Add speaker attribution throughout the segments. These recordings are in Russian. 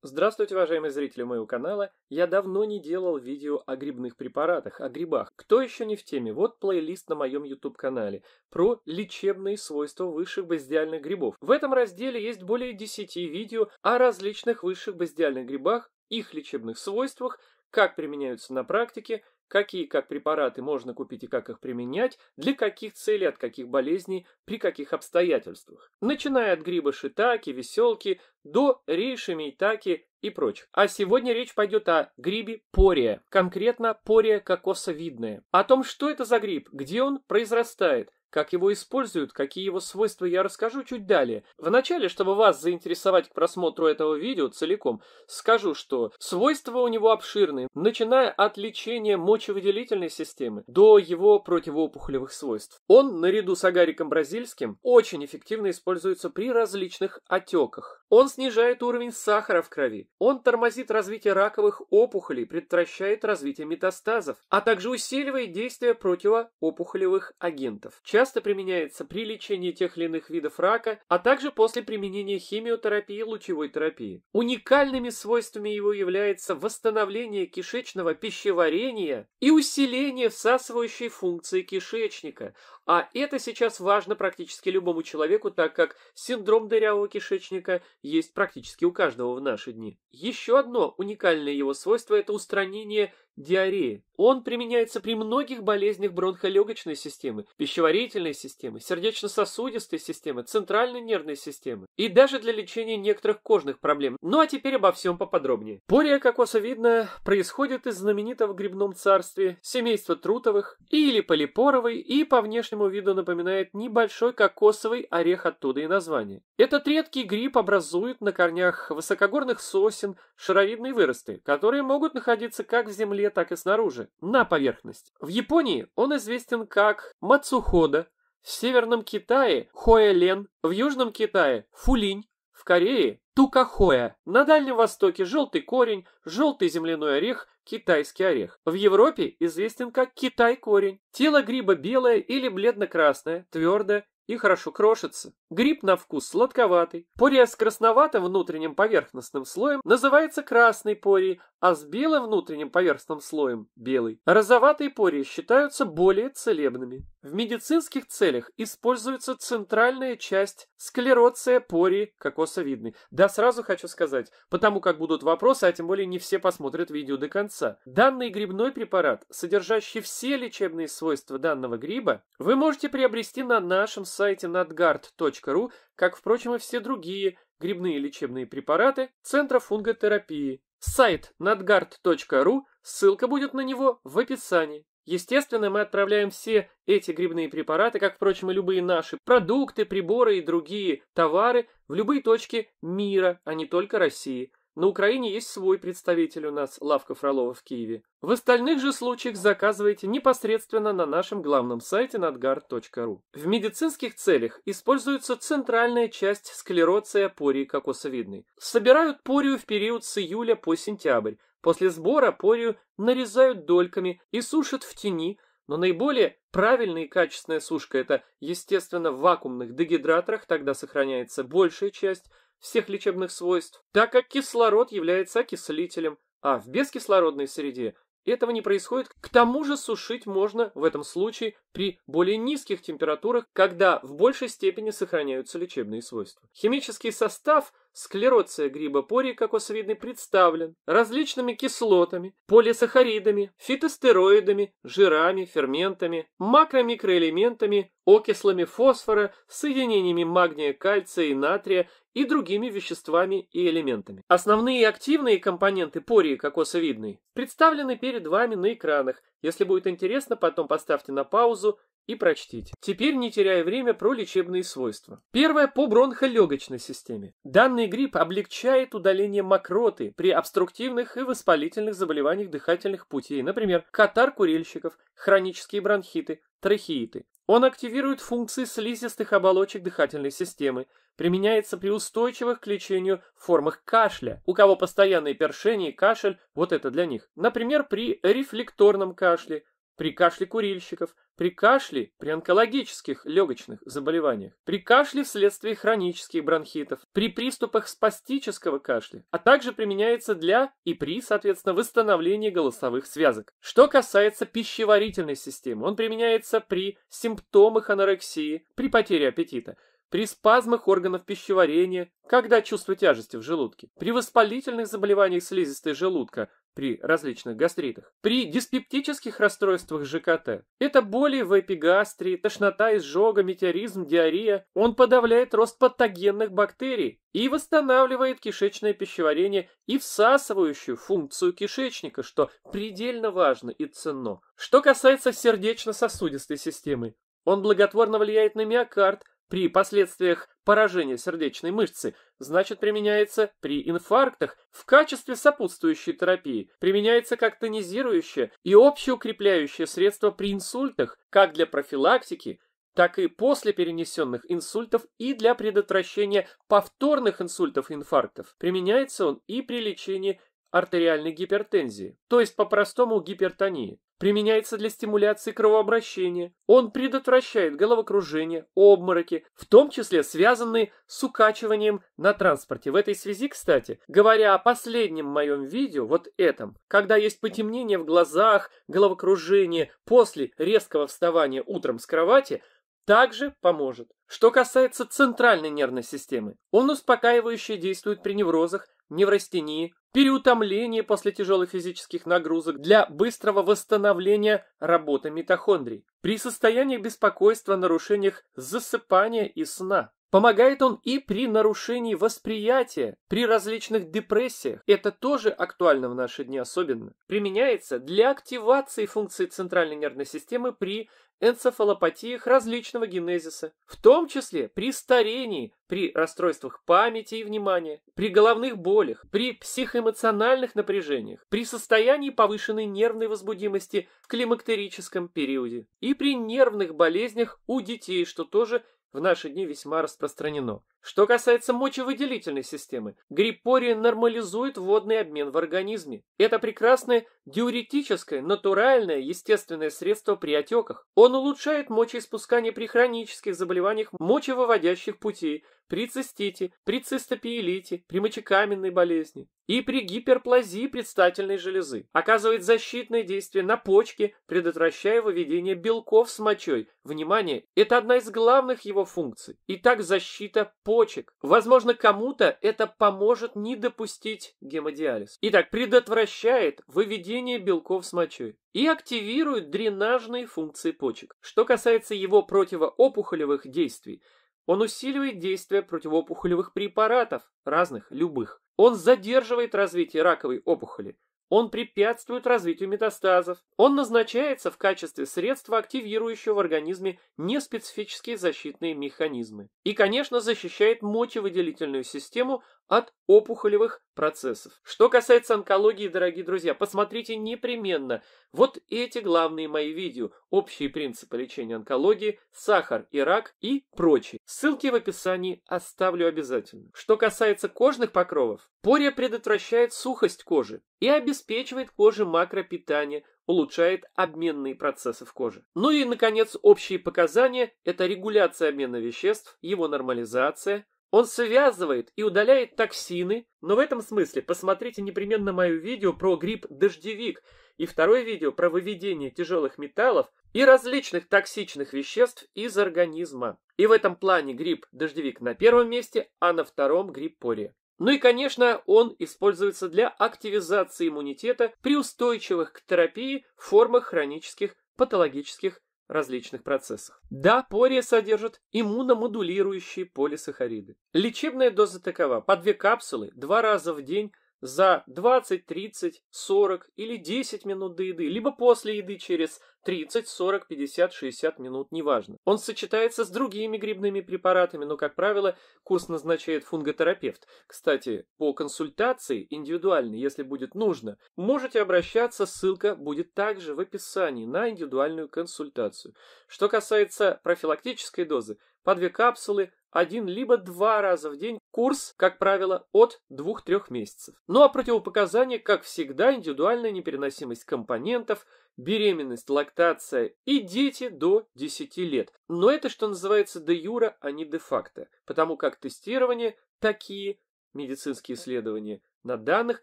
Speaker 1: Здравствуйте, уважаемые зрители моего канала. Я давно не делал видео о грибных препаратах, о грибах. Кто еще не в теме, вот плейлист на моем YouTube-канале про лечебные свойства высших базиальных грибов. В этом разделе есть более 10 видео о различных высших базиальных грибах, их лечебных свойствах, как применяются на практике, какие как препараты можно купить и как их применять, для каких целей, от каких болезней, при каких обстоятельствах. Начиная от гриба шитаки, веселки, до рейши, мейтаки и прочих. А сегодня речь пойдет о грибе пория, конкретно пория кокосовидная. О том, что это за гриб, где он произрастает, как его используют, какие его свойства, я расскажу чуть далее. Вначале, чтобы вас заинтересовать к просмотру этого видео целиком, скажу, что свойства у него обширны, начиная от лечения мочевыделительной системы до его противоопухолевых свойств. Он, наряду с агариком бразильским, очень эффективно используется при различных отеках. Он снижает уровень сахара в крови, он тормозит развитие раковых опухолей, предотвращает развитие метастазов, а также усиливает действие противоопухолевых агентов часто применяется при лечении тех или иных видов рака, а также после применения химиотерапии и лучевой терапии. Уникальными свойствами его является восстановление кишечного пищеварения и усиление всасывающей функции кишечника, а это сейчас важно практически любому человеку, так как синдром дырявого кишечника есть практически у каждого в наши дни. Еще одно уникальное его свойство – это устранение диареи. Он применяется при многих болезнях бронхолегочной системы, пищеварительной системы, сердечно-сосудистой системы, центральной нервной системы и даже для лечения некоторых кожных проблем. Ну а теперь обо всем поподробнее. Пория кокосовидная происходит из знаменитого в грибном царстве семейства трутовых или полипоровой и по внешнему виду напоминает небольшой кокосовый орех оттуда и название. Этот редкий гриб образует на корнях высокогорных сосен шаровидные выросты, которые могут находиться как в земле, так и снаружи, на поверхность. В Японии он известен как мацухода, в Северном Китае – хоэлен, в Южном Китае – фулинь, в Корее – тукахоя, на Дальнем Востоке – желтый корень, желтый земляной орех, китайский орех. В Европе известен как китай-корень. Тело гриба белое или бледно-красное, твердое и хорошо крошится. Гриб на вкус сладковатый. Пория с красноватым внутренним поверхностным слоем называется красной порией, а с белым внутренним поверхностным слоем – белый. Розоватые пории считаются более целебными. В медицинских целях используется центральная часть склероция пории кокосовидной. Да, сразу хочу сказать, потому как будут вопросы, а тем более не все посмотрят видео до конца. Данный грибной препарат, содержащий все лечебные свойства данного гриба, вы можете приобрести на нашем сайте nadgard.ru, как, впрочем, и все другие грибные лечебные препараты Центра фунготерапии Сайт надгард.ру, ссылка будет на него в описании. Естественно, мы отправляем все эти грибные препараты, как, впрочем, и любые наши продукты, приборы и другие товары в любые точки мира, а не только России. На Украине есть свой представитель у нас, лавка Фролова в Киеве. В остальных же случаях заказывайте непосредственно на нашем главном сайте Надгард.ру. В медицинских целях используется центральная часть склероция пории кокосовидной. Собирают порию в период с июля по сентябрь. После сбора порию нарезают дольками и сушат в тени – но наиболее правильная и качественная сушка – это, естественно, в вакуумных дегидраторах, тогда сохраняется большая часть всех лечебных свойств, так как кислород является окислителем, а в бескислородной среде этого не происходит. К тому же сушить можно в этом случае при более низких температурах, когда в большей степени сохраняются лечебные свойства. Химический состав – Склероция гриба пори кокосовидный представлен различными кислотами, полисахаридами, фитостероидами, жирами, ферментами, макро-микроэлементами, окислами фосфора, соединениями магния, кальция и натрия и другими веществами и элементами. Основные активные компоненты пории кокосовидной представлены перед вами на экранах. Если будет интересно, потом поставьте на паузу и прочтите. Теперь, не теряя время, про лечебные свойства. Первое по бронхолегочной системе. Данный грипп облегчает удаление мокроты при обструктивных и воспалительных заболеваниях дыхательных путей, например, катар курильщиков, хронические бронхиты, трахеиты. Он активирует функции слизистых оболочек дыхательной системы, применяется при устойчивых к лечению формах кашля. У кого постоянные першения и кашель, вот это для них. Например, при рефлекторном кашле, при кашле курильщиков, при кашле при онкологических легочных заболеваниях, при кашле вследствие хронических бронхитов, при приступах спастического кашля, а также применяется для и при, соответственно, восстановлении голосовых связок. Что касается пищеварительной системы, он применяется при симптомах анорексии, при потере аппетита, при спазмах органов пищеварения, когда чувство тяжести в желудке, при воспалительных заболеваниях слизистой желудка, при различных гастритах, при диспептических расстройствах ЖКТ. Это боли в эпигастре, тошнота, изжога, метеоризм, диарея. Он подавляет рост патогенных бактерий и восстанавливает кишечное пищеварение и всасывающую функцию кишечника, что предельно важно и ценно. Что касается сердечно-сосудистой системы, он благотворно влияет на миокард, при последствиях поражения сердечной мышцы, значит применяется при инфарктах в качестве сопутствующей терапии, применяется как тонизирующее и общеукрепляющее средство при инсультах, как для профилактики, так и после перенесенных инсультов и для предотвращения повторных инсультов и инфарктов. Применяется он и при лечении артериальной гипертензии, то есть по-простому гипертонии. Применяется для стимуляции кровообращения. Он предотвращает головокружение, обмороки, в том числе связанные с укачиванием на транспорте. В этой связи, кстати, говоря о последнем моем видео, вот этом, когда есть потемнение в глазах, головокружение после резкого вставания утром с кровати, также поможет. Что касается центральной нервной системы, он успокаивающе действует при неврозах, неврастении, переутомление после тяжелых физических нагрузок для быстрого восстановления работы митохондрий. При состояниях беспокойства, нарушениях засыпания и сна. Помогает он и при нарушении восприятия, при различных депрессиях. Это тоже актуально в наши дни особенно. Применяется для активации функций центральной нервной системы при энцефалопатиях различного генезиса, в том числе при старении, при расстройствах памяти и внимания, при головных болях, при психоэмоциональных напряжениях, при состоянии повышенной нервной возбудимости в климактерическом периоде и при нервных болезнях у детей, что тоже в наши дни весьма распространено. Что касается мочевыделительной системы, гриппория нормализует водный обмен в организме. Это прекрасное диуретическое, натуральное, естественное средство при отеках. Он улучшает мочеиспускание при хронических заболеваниях мочевыводящих путей, при цистите, при цистопиелите, при мочекаменной болезни и при гиперплазии предстательной железы. Оказывает защитное действие на почки, предотвращая выведение белков с мочой. Внимание, это одна из главных его функций. Итак, защита почек. Возможно, кому-то это поможет не допустить гемодиализ. Итак, предотвращает выведение белков с мочой и активирует дренажные функции почек. Что касается его противоопухолевых действий – он усиливает действие противоопухолевых препаратов, разных, любых. Он задерживает развитие раковой опухоли, он препятствует развитию метастазов. Он назначается в качестве средства, активирующего в организме неспецифические защитные механизмы. И, конечно, защищает мочевыделительную систему от опухолевых процессов. Что касается онкологии, дорогие друзья, посмотрите непременно вот эти главные мои видео «Общие принципы лечения онкологии», «Сахар и рак» и прочие. Ссылки в описании оставлю обязательно. Что касается кожных покровов, пория предотвращает сухость кожи и обеспечивает обеспечивает коже макропитание, улучшает обменные процессы в коже. Ну и, наконец, общие показания – это регуляция обмена веществ, его нормализация. Он связывает и удаляет токсины, но в этом смысле посмотрите непременно мое видео про гриб-дождевик и второе видео про выведение тяжелых металлов и различных токсичных веществ из организма. И в этом плане гриб-дождевик на первом месте, а на втором гриб пория. Ну и, конечно, он используется для активизации иммунитета при устойчивых к терапии формах хронических патологических различных процессах. Да, пория содержит иммуномодулирующие полисахариды. Лечебная доза такова. По две капсулы два раза в день за 20, 30, 40 или 10 минут до еды, либо после еды через 30, 40, 50, 60 минут, неважно. Он сочетается с другими грибными препаратами, но, как правило, курс назначает фунготерапевт. Кстати, по консультации индивидуальной, если будет нужно, можете обращаться, ссылка будет также в описании на индивидуальную консультацию. Что касается профилактической дозы, по две капсулы один либо два раза в день. Курс, как правило, от 2-3 месяцев. Ну а противопоказания, как всегда, индивидуальная непереносимость компонентов, беременность, лактация и дети до 10 лет. Но это, что называется, де юра, а не де факто, потому как тестирование, такие медицинские исследования на данных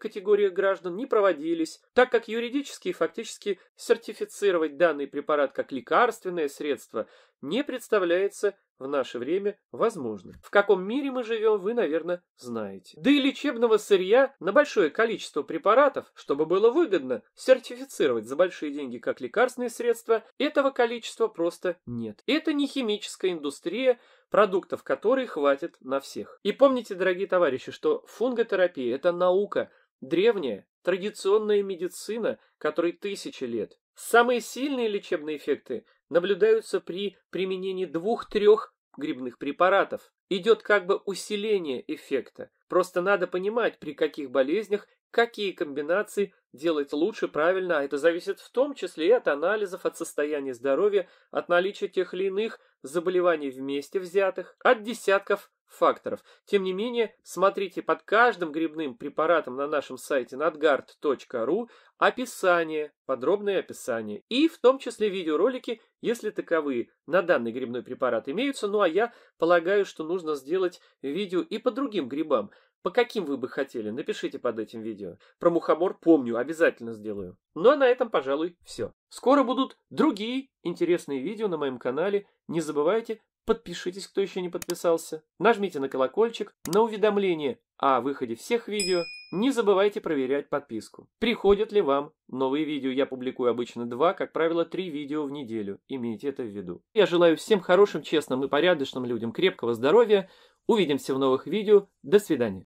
Speaker 1: категориях граждан не проводились, так как юридически и фактически сертифицировать данный препарат как лекарственное средство не представляется в наше время возможным. В каком мире мы живем, вы, наверное, знаете. Да и лечебного сырья на большое количество препаратов, чтобы было выгодно сертифицировать за большие деньги как лекарственные средства, этого количества просто нет. Это не химическая индустрия, продуктов которой хватит на всех. И помните, дорогие товарищи, что фунготерапия – это наука, наука, древняя, традиционная медицина, которой тысячи лет. Самые сильные лечебные эффекты наблюдаются при применении двух-трех грибных препаратов. Идет как бы усиление эффекта. Просто надо понимать, при каких болезнях, какие комбинации делать лучше, правильно. А это зависит в том числе и от анализов, от состояния здоровья, от наличия тех или иных заболеваний вместе взятых от десятков факторов. Тем не менее, смотрите под каждым грибным препаратом на нашем сайте надгард.ру описание, подробное описание и в том числе видеоролики, если таковые на данный грибной препарат имеются. Ну а я полагаю, что нужно сделать видео и по другим грибам. По каким вы бы хотели, напишите под этим видео. Про мухомор помню, обязательно сделаю. Ну а на этом, пожалуй, все. Скоро будут другие интересные видео на моем канале. Не забывайте, подпишитесь, кто еще не подписался. Нажмите на колокольчик, на уведомление о выходе всех видео. Не забывайте проверять подписку. Приходят ли вам новые видео? Я публикую обычно два, как правило, три видео в неделю. Имейте это в виду. Я желаю всем хорошим, честным и порядочным людям крепкого здоровья. Увидимся в новых видео. До свидания.